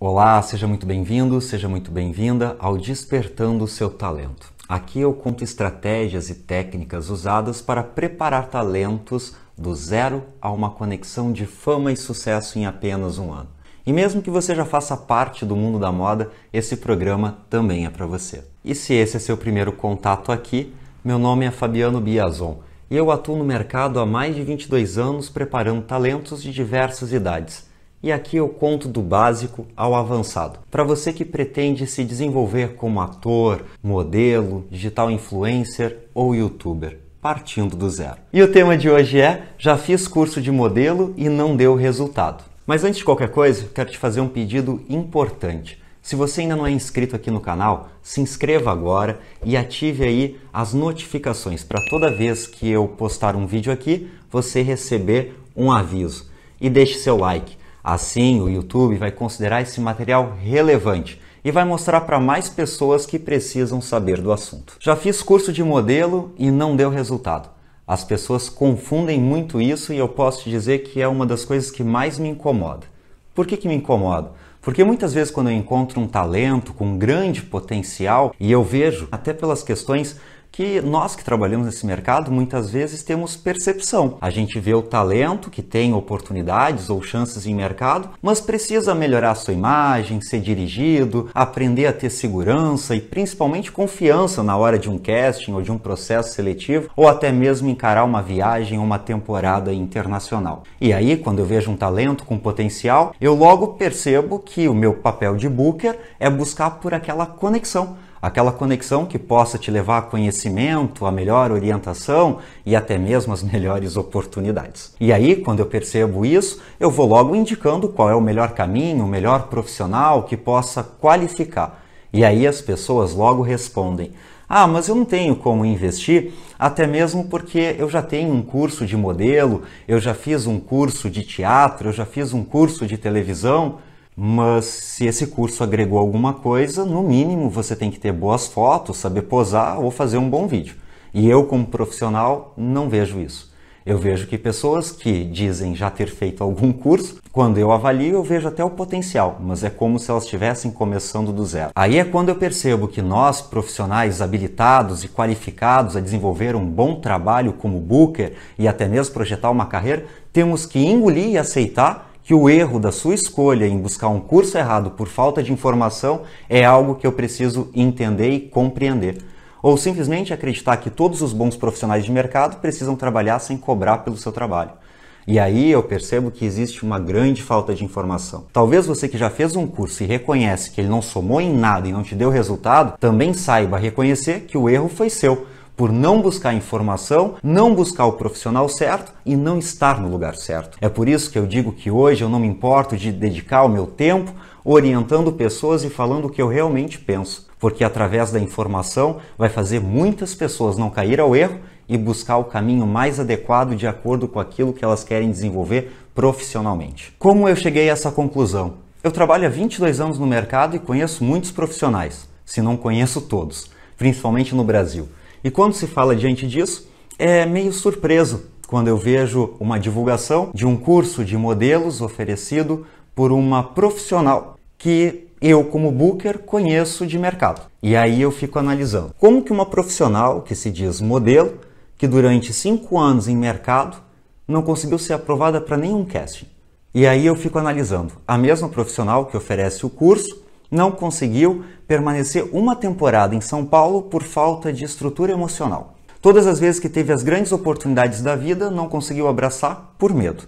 Olá, seja muito bem-vindo, seja muito bem-vinda ao Despertando o Seu Talento. Aqui eu conto estratégias e técnicas usadas para preparar talentos do zero a uma conexão de fama e sucesso em apenas um ano. E mesmo que você já faça parte do mundo da moda, esse programa também é para você. E se esse é seu primeiro contato aqui, meu nome é Fabiano Biazon e eu atuo no mercado há mais de 22 anos preparando talentos de diversas idades e aqui eu conto do básico ao avançado. Para você que pretende se desenvolver como ator, modelo, digital influencer ou youtuber, partindo do zero. E o tema de hoje é: já fiz curso de modelo e não deu resultado. Mas antes de qualquer coisa, quero te fazer um pedido importante. Se você ainda não é inscrito aqui no canal, se inscreva agora e ative aí as notificações para toda vez que eu postar um vídeo aqui, você receber um aviso. E deixe seu like Assim, o YouTube vai considerar esse material relevante e vai mostrar para mais pessoas que precisam saber do assunto. Já fiz curso de modelo e não deu resultado. As pessoas confundem muito isso e eu posso te dizer que é uma das coisas que mais me incomoda. Por que, que me incomoda? Porque muitas vezes quando eu encontro um talento com grande potencial e eu vejo, até pelas questões que nós que trabalhamos nesse mercado muitas vezes temos percepção. A gente vê o talento que tem oportunidades ou chances em mercado, mas precisa melhorar sua imagem, ser dirigido, aprender a ter segurança e principalmente confiança na hora de um casting ou de um processo seletivo ou até mesmo encarar uma viagem ou uma temporada internacional. E aí, quando eu vejo um talento com potencial, eu logo percebo que o meu papel de booker é buscar por aquela conexão aquela conexão que possa te levar a conhecimento, a melhor orientação e até mesmo as melhores oportunidades. E aí, quando eu percebo isso, eu vou logo indicando qual é o melhor caminho, o melhor profissional que possa qualificar. E aí as pessoas logo respondem: ah, mas eu não tenho como investir, até mesmo porque eu já tenho um curso de modelo, eu já fiz um curso de teatro, eu já fiz um curso de televisão mas se esse curso agregou alguma coisa, no mínimo você tem que ter boas fotos, saber posar ou fazer um bom vídeo. E eu, como profissional, não vejo isso. Eu vejo que pessoas que dizem já ter feito algum curso, quando eu avalio, eu vejo até o potencial, mas é como se elas estivessem começando do zero. Aí é quando eu percebo que nós, profissionais habilitados e qualificados a desenvolver um bom trabalho como booker e até mesmo projetar uma carreira, temos que engolir e aceitar que o erro da sua escolha em buscar um curso errado por falta de informação é algo que eu preciso entender e compreender. Ou simplesmente acreditar que todos os bons profissionais de mercado precisam trabalhar sem cobrar pelo seu trabalho. E aí eu percebo que existe uma grande falta de informação. Talvez você que já fez um curso e reconhece que ele não somou em nada e não te deu resultado, também saiba reconhecer que o erro foi seu por não buscar informação, não buscar o profissional certo e não estar no lugar certo. É por isso que eu digo que hoje eu não me importo de dedicar o meu tempo orientando pessoas e falando o que eu realmente penso, porque através da informação vai fazer muitas pessoas não cair ao erro e buscar o caminho mais adequado de acordo com aquilo que elas querem desenvolver profissionalmente. Como eu cheguei a essa conclusão? Eu trabalho há 22 anos no mercado e conheço muitos profissionais, se não conheço todos, principalmente no Brasil. E quando se fala diante disso, é meio surpreso quando eu vejo uma divulgação de um curso de modelos oferecido por uma profissional que eu, como booker, conheço de mercado. E aí eu fico analisando como que uma profissional que se diz modelo, que durante cinco anos em mercado, não conseguiu ser aprovada para nenhum casting. E aí eu fico analisando a mesma profissional que oferece o curso não conseguiu permanecer uma temporada em São Paulo por falta de estrutura emocional. Todas as vezes que teve as grandes oportunidades da vida, não conseguiu abraçar por medo.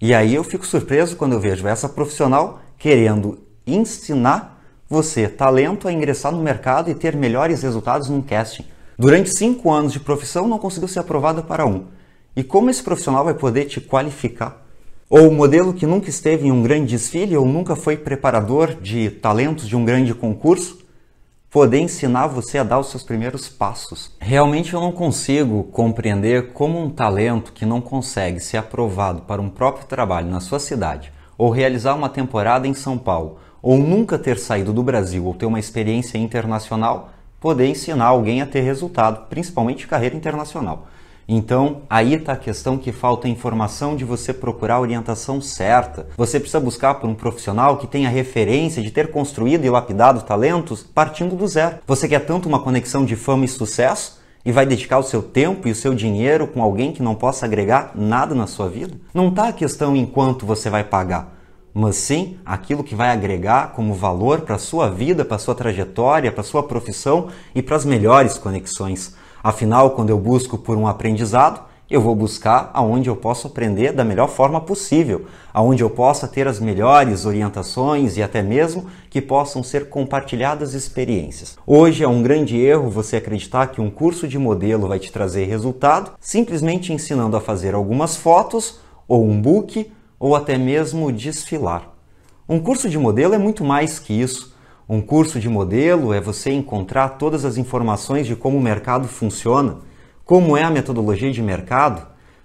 E aí eu fico surpreso quando eu vejo essa profissional querendo ensinar você, talento, a ingressar no mercado e ter melhores resultados num casting. Durante cinco anos de profissão, não conseguiu ser aprovada para um. E como esse profissional vai poder te qualificar ou o modelo que nunca esteve em um grande desfile ou nunca foi preparador de talentos de um grande concurso, poder ensinar você a dar os seus primeiros passos. Realmente eu não consigo compreender como um talento que não consegue ser aprovado para um próprio trabalho na sua cidade, ou realizar uma temporada em São Paulo, ou nunca ter saído do Brasil ou ter uma experiência internacional, poder ensinar alguém a ter resultado, principalmente carreira internacional. Então, aí está a questão que falta informação de você procurar a orientação certa. Você precisa buscar por um profissional que tenha referência de ter construído e lapidado talentos partindo do zero. Você quer tanto uma conexão de fama e sucesso? E vai dedicar o seu tempo e o seu dinheiro com alguém que não possa agregar nada na sua vida? Não está a questão em quanto você vai pagar, mas sim aquilo que vai agregar como valor para a sua vida, para a sua trajetória, para a sua profissão e para as melhores conexões. Afinal, quando eu busco por um aprendizado, eu vou buscar aonde eu posso aprender da melhor forma possível, aonde eu possa ter as melhores orientações e até mesmo que possam ser compartilhadas experiências. Hoje é um grande erro você acreditar que um curso de modelo vai te trazer resultado simplesmente ensinando a fazer algumas fotos ou um book ou até mesmo desfilar. Um curso de modelo é muito mais que isso. Um curso de modelo é você encontrar todas as informações de como o mercado funciona, como é a metodologia de mercado,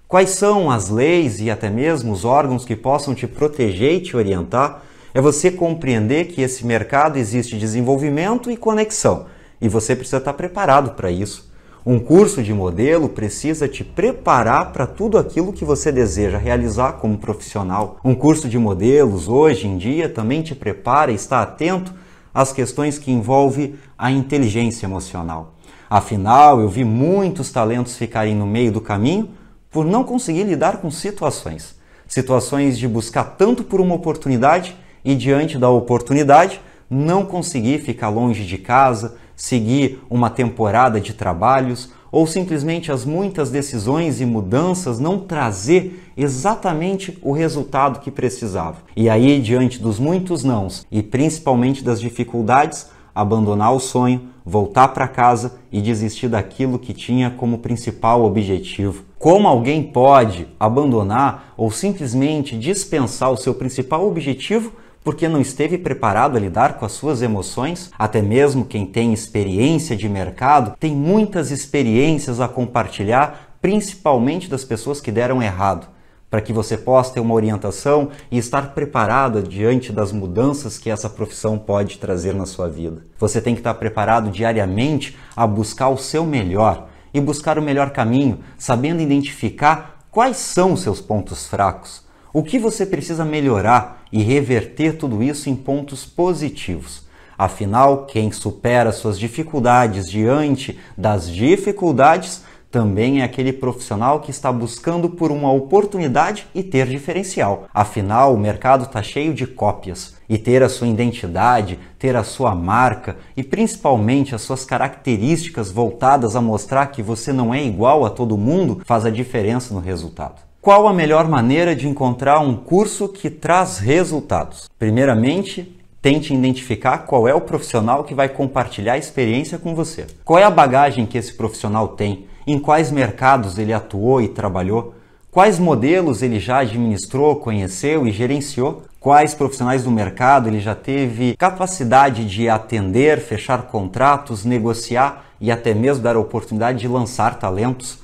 quais são as leis e até mesmo os órgãos que possam te proteger e te orientar. É você compreender que esse mercado existe desenvolvimento e conexão, e você precisa estar preparado para isso. Um curso de modelo precisa te preparar para tudo aquilo que você deseja realizar como profissional. Um curso de modelos hoje em dia também te prepara e está atento as questões que envolvem a inteligência emocional. Afinal, eu vi muitos talentos ficarem no meio do caminho por não conseguir lidar com situações. Situações de buscar tanto por uma oportunidade e, diante da oportunidade, não conseguir ficar longe de casa, seguir uma temporada de trabalhos ou simplesmente as muitas decisões e mudanças não trazer exatamente o resultado que precisava. E aí, diante dos muitos nãos e principalmente das dificuldades, abandonar o sonho, voltar para casa e desistir daquilo que tinha como principal objetivo. Como alguém pode abandonar ou simplesmente dispensar o seu principal objetivo porque não esteve preparado a lidar com as suas emoções? Até mesmo quem tem experiência de mercado tem muitas experiências a compartilhar, principalmente das pessoas que deram errado para que você possa ter uma orientação e estar preparado diante das mudanças que essa profissão pode trazer na sua vida. Você tem que estar preparado diariamente a buscar o seu melhor e buscar o melhor caminho, sabendo identificar quais são os seus pontos fracos o que você precisa melhorar e reverter tudo isso em pontos positivos? Afinal, quem supera suas dificuldades diante das dificuldades também é aquele profissional que está buscando por uma oportunidade e ter diferencial. Afinal, o mercado está cheio de cópias e ter a sua identidade, ter a sua marca e principalmente as suas características voltadas a mostrar que você não é igual a todo mundo faz a diferença no resultado. Qual a melhor maneira de encontrar um curso que traz resultados? Primeiramente, Tente identificar qual é o profissional que vai compartilhar a experiência com você. Qual é a bagagem que esse profissional tem? Em quais mercados ele atuou e trabalhou? Quais modelos ele já administrou, conheceu e gerenciou? Quais profissionais do mercado ele já teve capacidade de atender, fechar contratos, negociar e até mesmo dar a oportunidade de lançar talentos?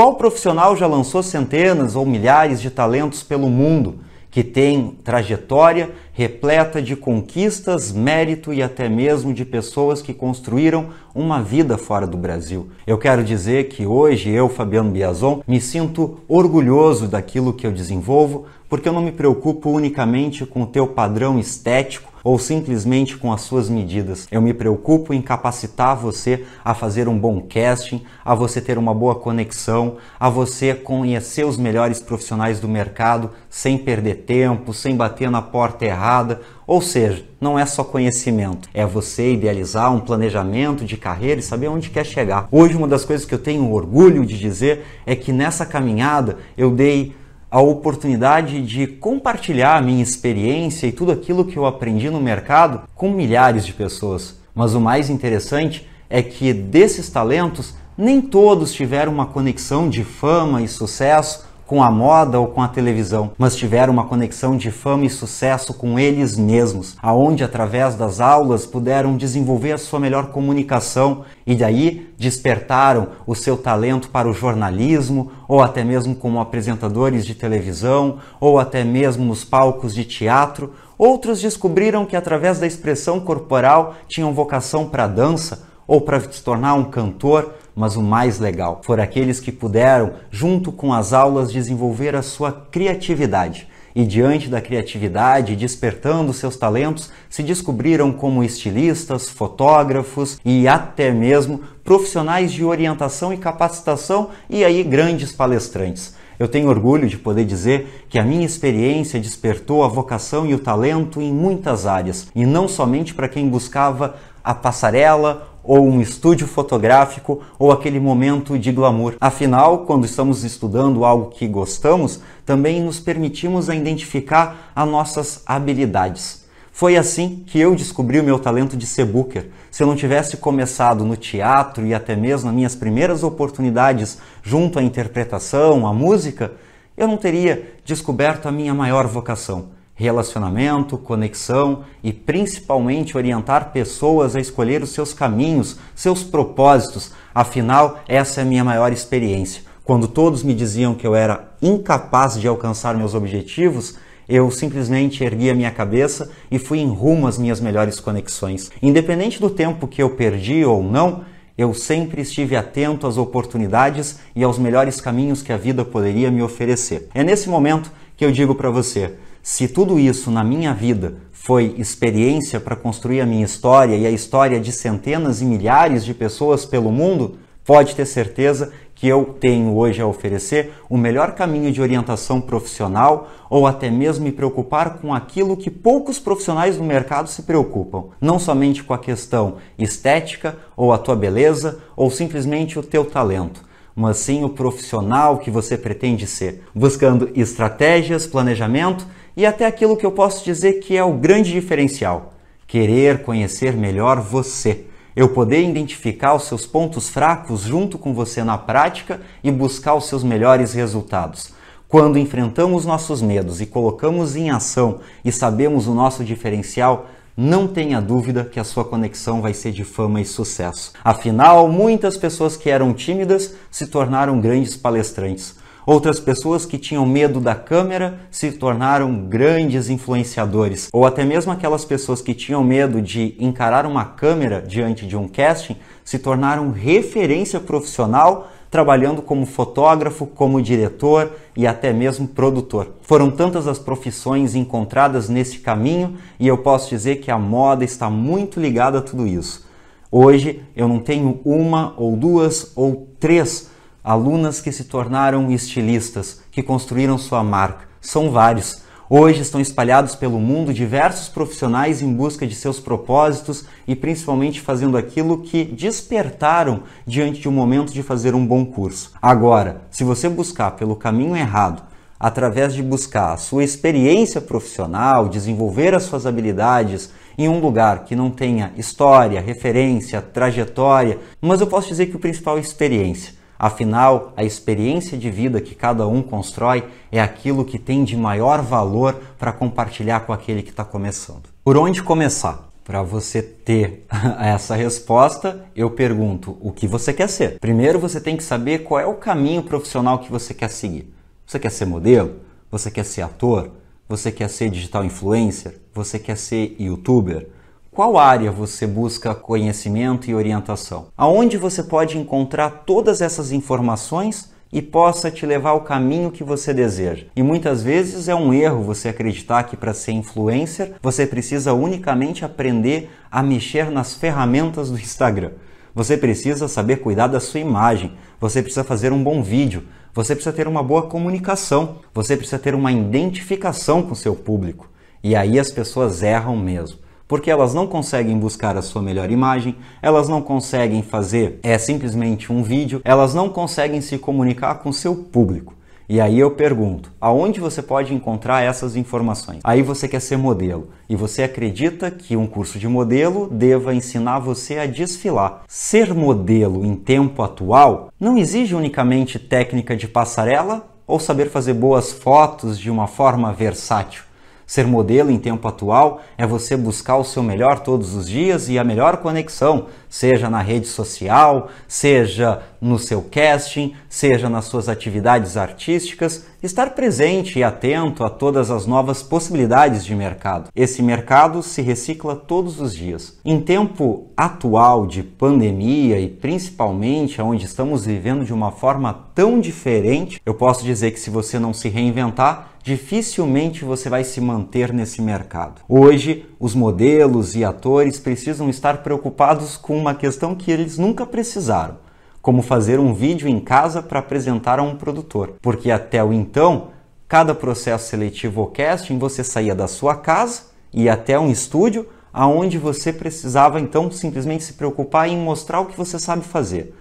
Qual profissional já lançou centenas ou milhares de talentos pelo mundo, que tem trajetória repleta de conquistas, mérito e até mesmo de pessoas que construíram uma vida fora do Brasil? Eu quero dizer que hoje eu, Fabiano Biazon, me sinto orgulhoso daquilo que eu desenvolvo, porque eu não me preocupo unicamente com o teu padrão estético ou simplesmente com as suas medidas. Eu me preocupo em capacitar você a fazer um bom casting, a você ter uma boa conexão, a você conhecer os melhores profissionais do mercado sem perder tempo, sem bater na porta errada. Ou seja, não é só conhecimento, é você idealizar um planejamento de carreira e saber onde quer chegar. Hoje, uma das coisas que eu tenho orgulho de dizer é que nessa caminhada eu dei a oportunidade de compartilhar a minha experiência e tudo aquilo que eu aprendi no mercado com milhares de pessoas. Mas o mais interessante é que desses talentos, nem todos tiveram uma conexão de fama e sucesso com a moda ou com a televisão, mas tiveram uma conexão de fama e sucesso com eles mesmos, aonde através das aulas puderam desenvolver a sua melhor comunicação e daí despertaram o seu talento para o jornalismo ou até mesmo como apresentadores de televisão ou até mesmo nos palcos de teatro. Outros descobriram que através da expressão corporal tinham vocação para dança ou para se tornar um cantor, mas o mais legal foram aqueles que puderam, junto com as aulas, desenvolver a sua criatividade. E diante da criatividade, despertando seus talentos, se descobriram como estilistas, fotógrafos e até mesmo profissionais de orientação e capacitação e aí grandes palestrantes. Eu tenho orgulho de poder dizer que a minha experiência despertou a vocação e o talento em muitas áreas, e não somente para quem buscava a passarela ou um estúdio fotográfico, ou aquele momento de glamour. Afinal, quando estamos estudando algo que gostamos, também nos permitimos a identificar as nossas habilidades. Foi assim que eu descobri o meu talento de ser booker. Se eu não tivesse começado no teatro e até mesmo nas minhas primeiras oportunidades junto à interpretação, à música, eu não teria descoberto a minha maior vocação relacionamento, conexão e principalmente orientar pessoas a escolher os seus caminhos, seus propósitos. Afinal, essa é a minha maior experiência. Quando todos me diziam que eu era incapaz de alcançar meus objetivos, eu simplesmente ergui a minha cabeça e fui em rumo às minhas melhores conexões. Independente do tempo que eu perdi ou não, eu sempre estive atento às oportunidades e aos melhores caminhos que a vida poderia me oferecer. É nesse momento que eu digo para você: se tudo isso na minha vida foi experiência para construir a minha história e a história de centenas e milhares de pessoas pelo mundo, pode ter certeza que eu tenho hoje a oferecer o melhor caminho de orientação profissional ou até mesmo me preocupar com aquilo que poucos profissionais do mercado se preocupam, não somente com a questão estética ou a tua beleza ou simplesmente o teu talento mas sim o profissional que você pretende ser, buscando estratégias, planejamento e até aquilo que eu posso dizer que é o grande diferencial: querer conhecer melhor você. Eu poder identificar os seus pontos fracos junto com você na prática e buscar os seus melhores resultados. Quando enfrentamos nossos medos e colocamos em ação e sabemos o nosso diferencial, não tenha dúvida que a sua conexão vai ser de fama e sucesso. Afinal, muitas pessoas que eram tímidas se tornaram grandes palestrantes Outras pessoas que tinham medo da câmera se tornaram grandes influenciadores. Ou até mesmo aquelas pessoas que tinham medo de encarar uma câmera diante de um casting se tornaram referência profissional trabalhando como fotógrafo, como diretor e até mesmo produtor. Foram tantas as profissões encontradas nesse caminho e eu posso dizer que a moda está muito ligada a tudo isso. Hoje eu não tenho uma ou duas ou três alunas que se tornaram estilistas, que construíram sua marca. São vários. Hoje estão espalhados pelo mundo diversos profissionais em busca de seus propósitos e principalmente fazendo aquilo que despertaram diante de um momento de fazer um bom curso. Agora, se você buscar pelo caminho errado, através de buscar a sua experiência profissional, desenvolver as suas habilidades em um lugar que não tenha história, referência, trajetória, mas eu posso dizer que o principal é experiência Afinal, a experiência de vida que cada um constrói é aquilo que tem de maior valor para compartilhar com aquele que está começando. Por onde começar? Para você ter essa resposta, eu pergunto o que você quer ser. Primeiro, você tem que saber qual é o caminho profissional que você quer seguir. Você quer ser modelo? Você quer ser ator? Você quer ser digital influencer? Você quer ser youtuber? Qual área você busca conhecimento e orientação? Aonde você pode encontrar todas essas informações e possa te levar ao caminho que você deseja. E muitas vezes é um erro você acreditar que para ser influencer você precisa unicamente aprender a mexer nas ferramentas do Instagram. Você precisa saber cuidar da sua imagem, você precisa fazer um bom vídeo, você precisa ter uma boa comunicação, você precisa ter uma identificação com seu público. E aí as pessoas erram mesmo porque elas não conseguem buscar a sua melhor imagem, elas não conseguem fazer é simplesmente um vídeo, elas não conseguem se comunicar com seu público. E aí eu pergunto, aonde você pode encontrar essas informações? Aí você quer ser modelo e você acredita que um curso de modelo deva ensinar você a desfilar. Ser modelo em tempo atual não exige unicamente técnica de passarela ou saber fazer boas fotos de uma forma versátil. Ser modelo em tempo atual é você buscar o seu melhor todos os dias e a melhor conexão, seja na rede social, seja no seu casting, seja nas suas atividades artísticas, estar presente e atento a todas as novas possibilidades de mercado. Esse mercado se recicla todos os dias. Em tempo atual de pandemia e principalmente onde estamos vivendo de uma forma tão diferente, eu posso dizer que se você não se reinventar, dificilmente você vai se manter nesse mercado. Hoje, os modelos e atores precisam estar preocupados com uma questão que eles nunca precisaram, como fazer um vídeo em casa para apresentar a um produtor, porque até o então, cada processo seletivo ou casting você saía da sua casa e até um estúdio aonde você precisava então simplesmente se preocupar em mostrar o que você sabe fazer.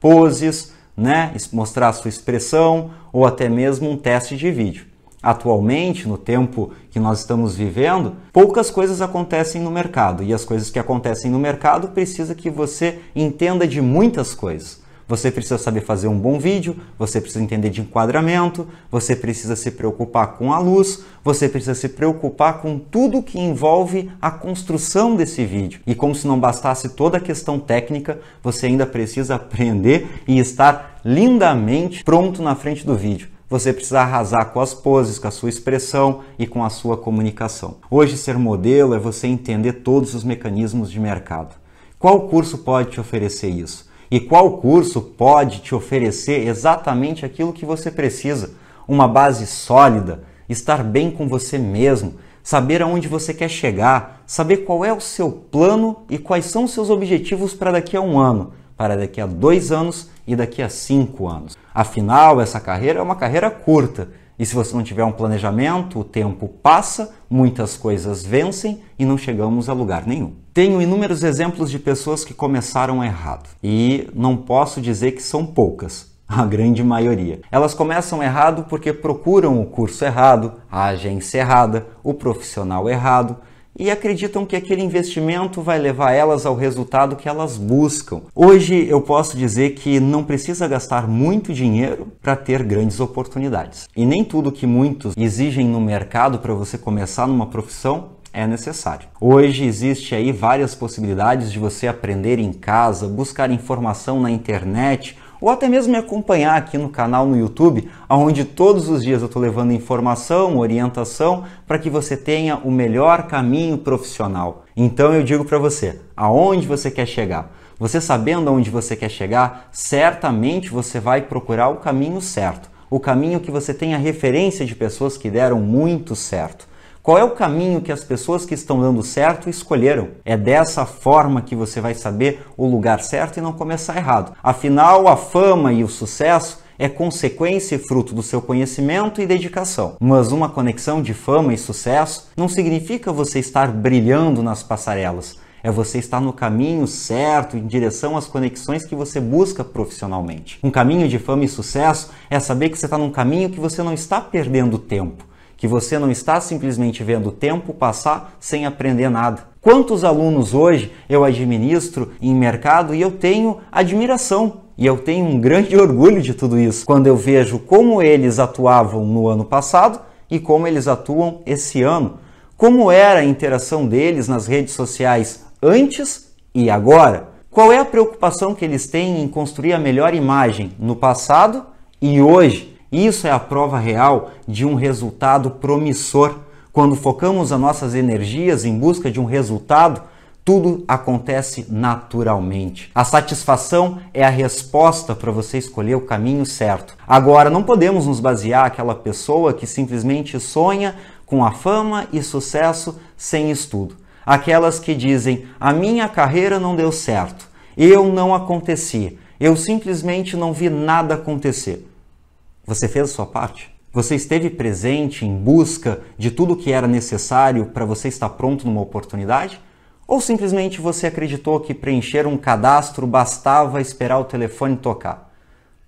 Poses, né, mostrar a sua expressão ou até mesmo um teste de vídeo. Atualmente, no tempo que nós estamos vivendo, poucas coisas acontecem no mercado e as coisas que acontecem no mercado precisa que você entenda de muitas coisas. Você precisa saber fazer um bom vídeo, você precisa entender de enquadramento, você precisa se preocupar com a luz, você precisa se preocupar com tudo que envolve a construção desse vídeo. E como se não bastasse toda a questão técnica, você ainda precisa aprender e estar lindamente pronto na frente do vídeo você precisa arrasar com as poses, com a sua expressão e com a sua comunicação. Hoje, ser modelo é você entender todos os mecanismos de mercado. Qual curso pode te oferecer isso? E qual curso pode te oferecer exatamente aquilo que você precisa? Uma base sólida, estar bem com você mesmo, saber aonde você quer chegar, saber qual é o seu plano e quais são os seus objetivos para daqui a um ano para daqui a dois anos e daqui a cinco anos. Afinal, essa carreira é uma carreira curta e se você não tiver um planejamento, o tempo passa, muitas coisas vencem e não chegamos a lugar nenhum. Tenho inúmeros exemplos de pessoas que começaram errado e não posso dizer que são poucas. A grande maioria. Elas começam errado porque procuram o curso errado, a agência errada, o profissional errado, e acreditam que aquele investimento vai levar elas ao resultado que elas buscam. Hoje eu posso dizer que não precisa gastar muito dinheiro para ter grandes oportunidades. E nem tudo que muitos exigem no mercado para você começar numa profissão é necessário. Hoje existe aí várias possibilidades de você aprender em casa, buscar informação na internet ou até mesmo me acompanhar aqui no canal no YouTube, onde todos os dias eu estou levando informação, orientação para que você tenha o melhor caminho profissional. Então eu digo para você, aonde você quer chegar? Você sabendo aonde você quer chegar, certamente você vai procurar o caminho certo, o caminho que você tenha referência de pessoas que deram muito certo. Qual é o caminho que as pessoas que estão dando certo escolheram? É dessa forma que você vai saber o lugar certo e não começar errado. Afinal, a fama e o sucesso é consequência e fruto do seu conhecimento e dedicação. Mas uma conexão de fama e sucesso não significa você estar brilhando nas passarelas. É você estar no caminho certo, em direção às conexões que você busca profissionalmente. Um caminho de fama e sucesso é saber que você está num caminho que você não está perdendo tempo que você não está simplesmente vendo o tempo passar sem aprender nada. Quantos alunos hoje eu administro em mercado e eu tenho admiração e eu tenho um grande orgulho de tudo isso quando eu vejo como eles atuavam no ano passado e como eles atuam esse ano. Como era a interação deles nas redes sociais antes e agora? Qual é a preocupação que eles têm em construir a melhor imagem no passado e hoje? Isso é a prova real de um resultado promissor. Quando focamos as nossas energias em busca de um resultado, tudo acontece naturalmente. A satisfação é a resposta para você escolher o caminho certo. Agora, não podemos nos basear aquela pessoa que simplesmente sonha com a fama e sucesso sem estudo. Aquelas que dizem: "A minha carreira não deu certo, eu não aconteci, eu simplesmente não vi nada acontecer". Você fez a sua parte? Você esteve presente em busca de tudo o que era necessário para você estar pronto numa oportunidade? Ou simplesmente você acreditou que preencher um cadastro bastava esperar o telefone tocar?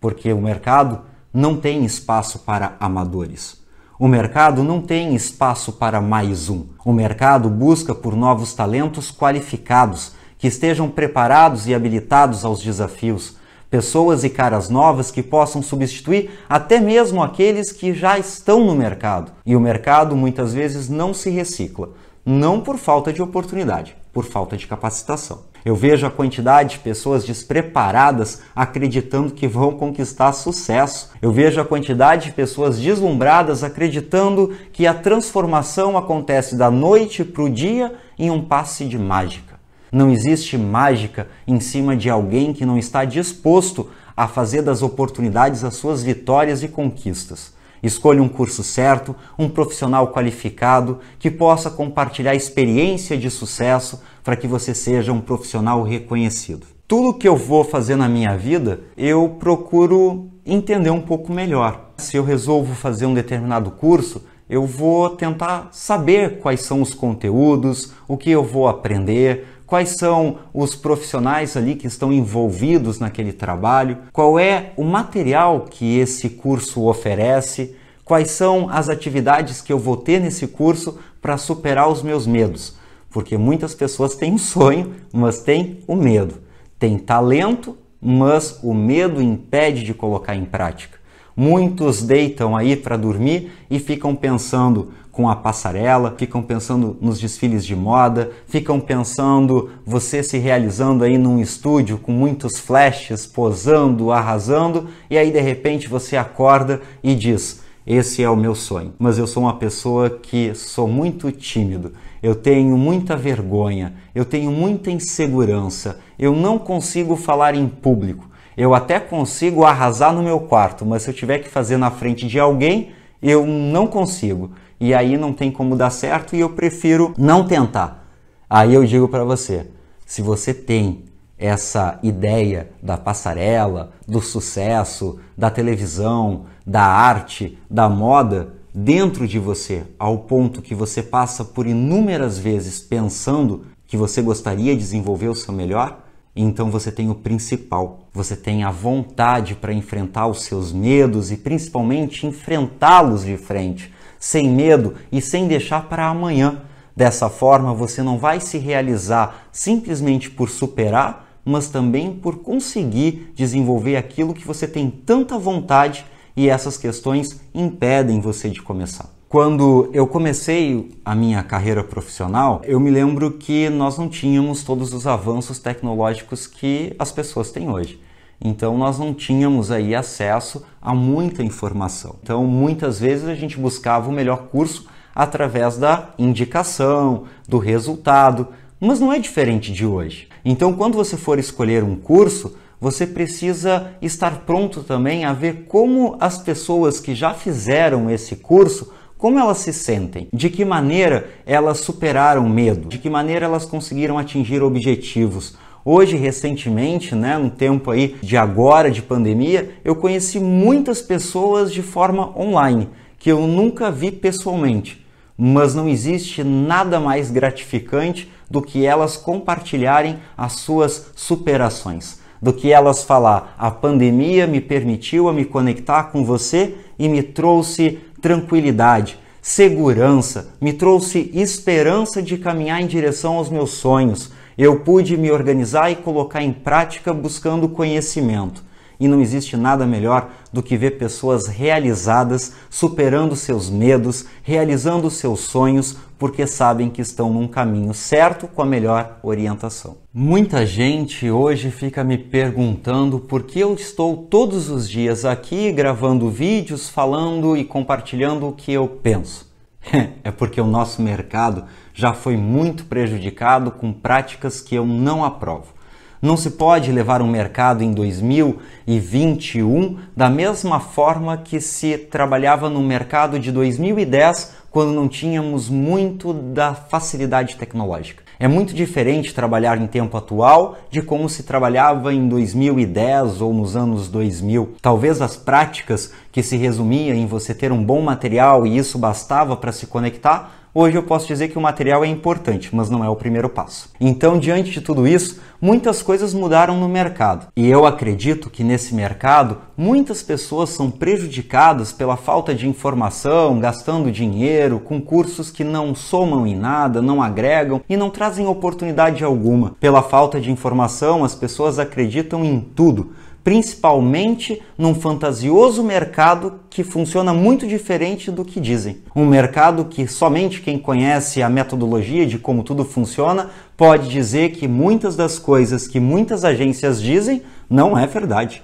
Porque o mercado não tem espaço para amadores. O mercado não tem espaço para mais um. O mercado busca por novos talentos qualificados que estejam preparados e habilitados aos desafios, pessoas e caras novas que possam substituir até mesmo aqueles que já estão no mercado. E o mercado muitas vezes não se recicla, não por falta de oportunidade, por falta de capacitação. Eu vejo a quantidade de pessoas despreparadas acreditando que vão conquistar sucesso. Eu vejo a quantidade de pessoas deslumbradas acreditando que a transformação acontece da noite para o dia em um passe de mágica. Não existe mágica em cima de alguém que não está disposto a fazer das oportunidades as suas vitórias e conquistas. Escolha um curso certo, um profissional qualificado que possa compartilhar experiência de sucesso para que você seja um profissional reconhecido. Tudo que eu vou fazer na minha vida, eu procuro entender um pouco melhor. Se eu resolvo fazer um determinado curso, eu vou tentar saber quais são os conteúdos, o que eu vou aprender, quais são os profissionais ali que estão envolvidos naquele trabalho, qual é o material que esse curso oferece, quais são as atividades que eu vou ter nesse curso para superar os meus medos. Porque muitas pessoas têm um sonho, mas têm o medo. Tem talento, mas o medo impede de colocar em prática. Muitos deitam aí para dormir e ficam pensando: com a passarela, ficam pensando nos desfiles de moda, ficam pensando você se realizando aí num estúdio com muitos flashes, posando, arrasando, e aí de repente você acorda e diz: esse é o meu sonho. Mas eu sou uma pessoa que sou muito tímido, eu tenho muita vergonha, eu tenho muita insegurança, eu não consigo falar em público. Eu até consigo arrasar no meu quarto, mas se eu tiver que fazer na frente de alguém, eu não consigo e aí não tem como dar certo e eu prefiro não tentar. Aí eu digo para você, se você tem essa ideia da passarela, do sucesso, da televisão, da arte, da moda dentro de você, ao ponto que você passa por inúmeras vezes pensando que você gostaria de desenvolver o seu melhor, então você tem o principal. Você tem a vontade para enfrentar os seus medos e principalmente enfrentá-los de frente sem medo e sem deixar para amanhã. Dessa forma, você não vai se realizar simplesmente por superar, mas também por conseguir desenvolver aquilo que você tem tanta vontade e essas questões impedem você de começar. Quando eu comecei a minha carreira profissional, eu me lembro que nós não tínhamos todos os avanços tecnológicos que as pessoas têm hoje. Então nós não tínhamos aí acesso a muita informação. Então muitas vezes a gente buscava o melhor curso através da indicação, do resultado, mas não é diferente de hoje. Então quando você for escolher um curso, você precisa estar pronto também a ver como as pessoas que já fizeram esse curso como elas se sentem, de que maneira elas superaram medo, de que maneira elas conseguiram atingir objetivos, Hoje, recentemente, né, no tempo aí de agora de pandemia, eu conheci muitas pessoas de forma online que eu nunca vi pessoalmente, mas não existe nada mais gratificante do que elas compartilharem as suas superações, do que elas falar: a pandemia me permitiu a me conectar com você e me trouxe tranquilidade, segurança, me trouxe esperança de caminhar em direção aos meus sonhos, eu pude me organizar e colocar em prática buscando conhecimento. E não existe nada melhor do que ver pessoas realizadas, superando seus medos, realizando seus sonhos, porque sabem que estão num caminho certo com a melhor orientação. Muita gente hoje fica me perguntando por que eu estou todos os dias aqui gravando vídeos, falando e compartilhando o que eu penso. é porque o nosso mercado já foi muito prejudicado com práticas que eu não aprovo. Não se pode levar um mercado em 2021 da mesma forma que se trabalhava no mercado de 2010, quando não tínhamos muito da facilidade tecnológica. É muito diferente trabalhar em tempo atual de como se trabalhava em 2010 ou nos anos 2000. Talvez as práticas que se resumia em você ter um bom material e isso bastava para se conectar, Hoje eu posso dizer que o material é importante, mas não é o primeiro passo. Então, diante de tudo isso, muitas coisas mudaram no mercado. E eu acredito que nesse mercado muitas pessoas são prejudicadas pela falta de informação, gastando dinheiro com cursos que não somam em nada, não agregam e não trazem oportunidade alguma. Pela falta de informação, as pessoas acreditam em tudo principalmente num fantasioso mercado que funciona muito diferente do que dizem. Um mercado que somente quem conhece a metodologia de como tudo funciona pode dizer que muitas das coisas que muitas agências dizem não é verdade.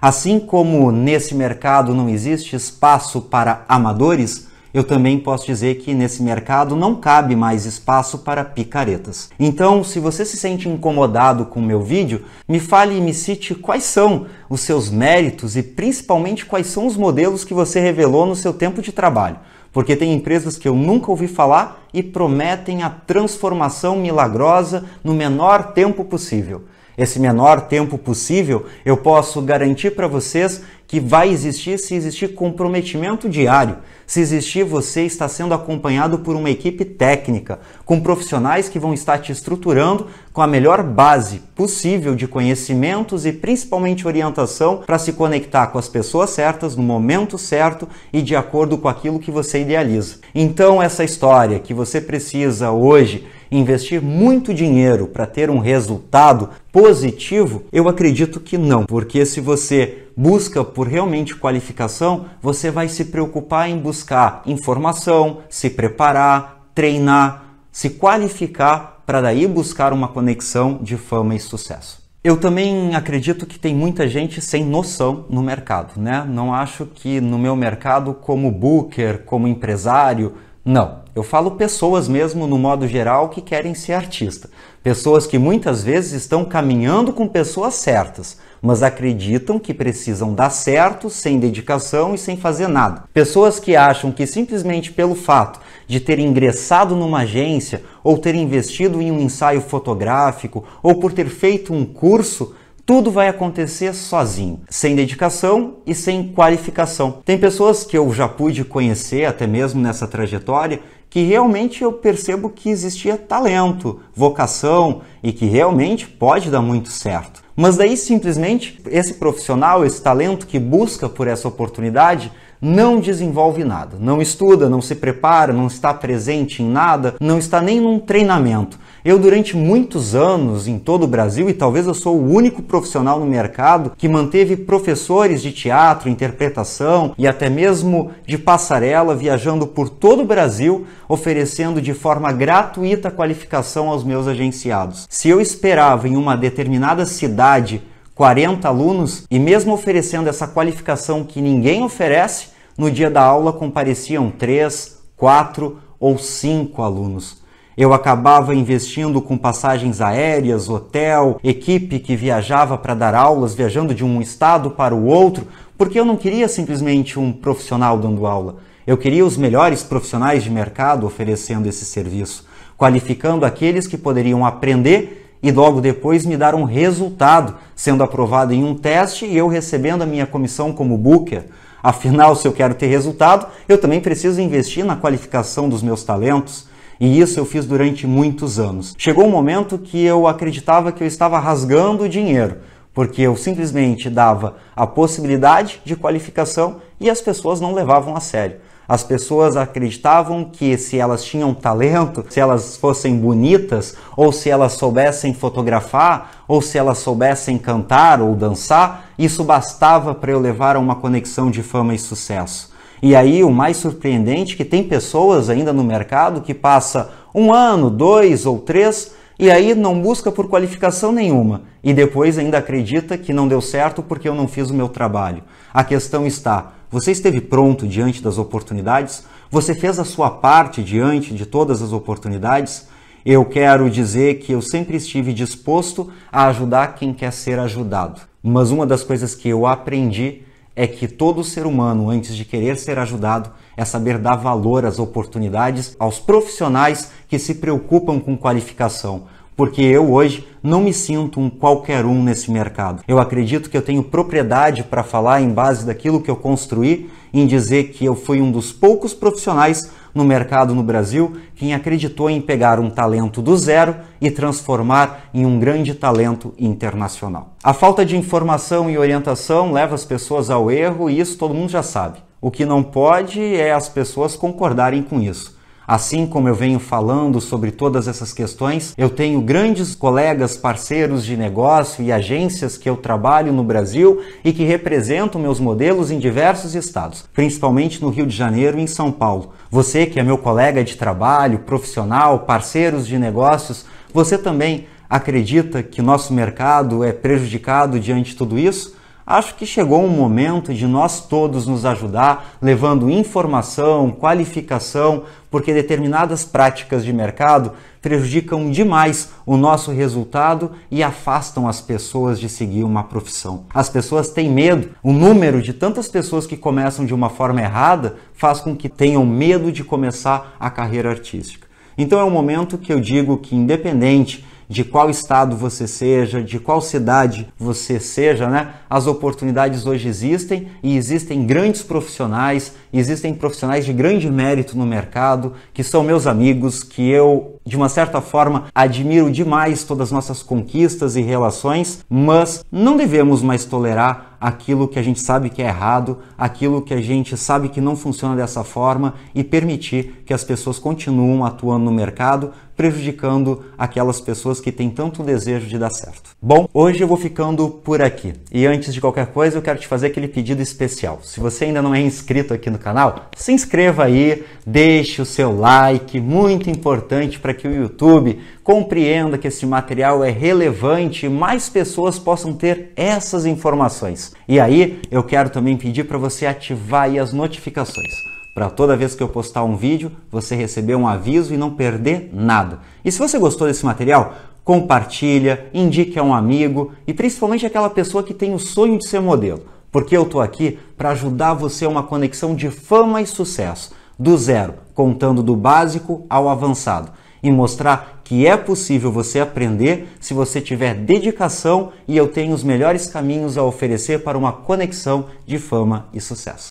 Assim como nesse mercado não existe espaço para amadores, eu também posso dizer que nesse mercado não cabe mais espaço para picaretas. Então, se você se sente incomodado com o meu vídeo, me fale e me cite quais são os seus méritos e principalmente quais são os modelos que você revelou no seu tempo de trabalho porque tem empresas que eu nunca ouvi falar e prometem a transformação milagrosa no menor tempo possível. Esse menor tempo possível eu posso garantir para vocês que vai existir se existir comprometimento diário. Se existir, você está sendo acompanhado por uma equipe técnica, com profissionais que vão estar te estruturando com a melhor base possível de conhecimentos e principalmente orientação para se conectar com as pessoas certas no momento certo e de acordo com aquilo que você idealiza. Então, essa história que você precisa hoje investir muito dinheiro para ter um resultado positivo? Eu acredito que não, porque se você busca por realmente qualificação, você vai se preocupar em buscar informação, se preparar, treinar, se qualificar para daí buscar uma conexão de fama e sucesso. Eu também acredito que tem muita gente sem noção no mercado, né? Não acho que no meu mercado, como booker, como empresário, não. Eu falo pessoas mesmo, no modo geral, que querem ser artista. Pessoas que muitas vezes estão caminhando com pessoas certas, mas acreditam que precisam dar certo sem dedicação e sem fazer nada. Pessoas que acham que simplesmente pelo fato de ter ingressado numa agência, ou ter investido em um ensaio fotográfico, ou por ter feito um curso, tudo vai acontecer sozinho, sem dedicação e sem qualificação. Tem pessoas que eu já pude conhecer, até mesmo nessa trajetória, que realmente eu percebo que existia talento, vocação e que realmente pode dar muito certo. Mas daí simplesmente esse profissional, esse talento que busca por essa oportunidade, não desenvolve nada, não estuda, não se prepara, não está presente em nada, não está nem num treinamento eu, durante muitos anos em todo o Brasil, e talvez eu sou o único profissional no mercado que manteve professores de teatro, interpretação e até mesmo de passarela viajando por todo o Brasil, oferecendo de forma gratuita qualificação aos meus agenciados. Se eu esperava em uma determinada cidade 40 alunos e, mesmo oferecendo essa qualificação que ninguém oferece, no dia da aula compareciam 3, 4 ou 5 alunos. Eu acabava investindo com passagens aéreas, hotel, equipe que viajava para dar aulas, viajando de um estado para o outro, porque eu não queria simplesmente um profissional dando aula. Eu queria os melhores profissionais de mercado oferecendo esse serviço, qualificando aqueles que poderiam aprender e logo depois me dar um resultado, sendo aprovado em um teste e eu recebendo a minha comissão como booker. Afinal, se eu quero ter resultado, eu também preciso investir na qualificação dos meus talentos. E isso eu fiz durante muitos anos. Chegou um momento que eu acreditava que eu estava rasgando o dinheiro, porque eu simplesmente dava a possibilidade de qualificação e as pessoas não levavam a sério. As pessoas acreditavam que se elas tinham talento, se elas fossem bonitas, ou se elas soubessem fotografar, ou se elas soubessem cantar ou dançar, isso bastava para eu levar a uma conexão de fama e sucesso. E aí o mais surpreendente é que tem pessoas ainda no mercado que passa um ano, dois ou três e aí não busca por qualificação nenhuma e depois ainda acredita que não deu certo porque eu não fiz o meu trabalho. A questão está: você esteve pronto diante das oportunidades? Você fez a sua parte diante de todas as oportunidades? Eu quero dizer que eu sempre estive disposto a ajudar quem quer ser ajudado. Mas uma das coisas que eu aprendi é que todo ser humano, antes de querer ser ajudado, é saber dar valor às oportunidades, aos profissionais que se preocupam com qualificação. Porque eu hoje não me sinto um qualquer um nesse mercado. Eu acredito que eu tenho propriedade para falar em base daquilo que eu construí, em dizer que eu fui um dos poucos profissionais no mercado no Brasil quem acreditou em pegar um talento do zero e transformar em um grande talento internacional. A falta de informação e orientação leva as pessoas ao erro e isso todo mundo já sabe. O que não pode é as pessoas concordarem com isso. Assim como eu venho falando sobre todas essas questões, eu tenho grandes colegas, parceiros de negócio e agências que eu trabalho no Brasil e que representam meus modelos em diversos estados, principalmente no Rio de Janeiro e em São Paulo. Você que é meu colega de trabalho, profissional, parceiros de negócios, você também acredita que nosso mercado é prejudicado diante de tudo isso? Acho que chegou um momento de nós todos nos ajudar, levando informação, qualificação, porque determinadas práticas de mercado prejudicam demais o nosso resultado e afastam as pessoas de seguir uma profissão. As pessoas têm medo. O número de tantas pessoas que começam de uma forma errada faz com que tenham medo de começar a carreira artística. Então é um momento que eu digo que, independente de qual estado você seja, de qual cidade você seja, né? As oportunidades hoje existem e existem grandes profissionais, existem profissionais de grande mérito no mercado, que são meus amigos, que eu, de uma certa forma, admiro demais todas as nossas conquistas e relações, mas não devemos mais tolerar aquilo que a gente sabe que é errado, aquilo que a gente sabe que não funciona dessa forma e permitir que as pessoas continuem atuando no mercado prejudicando aquelas pessoas que têm tanto desejo de dar certo. Bom, hoje eu vou ficando por aqui. E antes de qualquer coisa, eu quero te fazer aquele pedido especial. Se você ainda não é inscrito aqui no canal, se inscreva aí, deixe o seu like, muito importante para que o YouTube compreenda que esse material é relevante e mais pessoas possam ter essas informações. E aí, eu quero também pedir para você ativar as notificações para toda vez que eu postar um vídeo você receber um aviso e não perder nada. E se você gostou desse material, compartilha, indique a um amigo e principalmente aquela pessoa que tem o sonho de ser modelo, porque eu estou aqui para ajudar você a uma conexão de fama e sucesso, do zero, contando do básico ao avançado e mostrar que é possível você aprender se você tiver dedicação e eu tenho os melhores caminhos a oferecer para uma conexão de fama e sucesso.